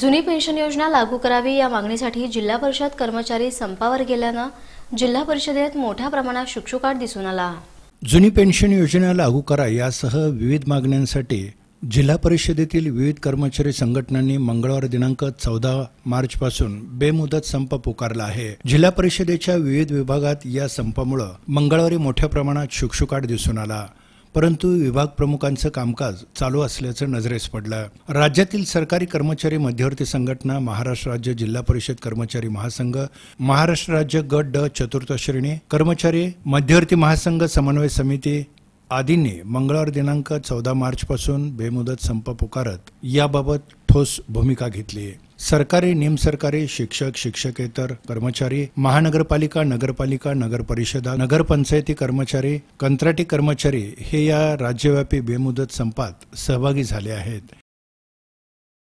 जुनी पेन्शन योजना लागू करावी या मागणीसाठी जिल्हा परिषद कर्मचारी संपावर गेल्यानं जिल्हा परिषदेत मोठ्या प्रमाणात शुकशुकाट दिसून आला जुनी पेन्शन योजना लागू करा यासह विविध मागण्यांसाठी जिल्हा परिषदेतील विविध कर्मचारी संघटनांनी मंगळवार दिनांक चौदा मार्च पासून बेमुदत संप पुकारला आहे जिल्हा परिषदेच्या विविध विभागात या संपामुळे मंगळवारी मोठ्या प्रमाणात शुकशुकाट दिसून आला परंतु विभाग प्रमुखांचं कामकाज चालू असल्याचं नजरेस पडलं राज्यातील सरकारी कर्मचारी मध्यवर्ती संघटना महाराष्ट्र राज्य जिल्हा परिषद कर्मचारी महासंघ महाराष्ट्र राज्य गट ड चतुर्थ श्रेणी कर्मचारी मध्यवर्ती महासंघ समन्वय समिती आदींनी मंगळवार दिनांक चौदा मार्चपासून बेमुदत संप पुकारत याबाबत ठोस भूमिका घेतली आहे सरकारी निमसरकारी शिक्षक शिक्षकेतर कर्मचारी महानगरपालिका नगरपालिका नगर परिषदा नगरपंचायती कर्मचारी कंत्राटी कर्मचारी हे या राज्यव्यापी बेमुदत संपात सहभागी झाले आहेत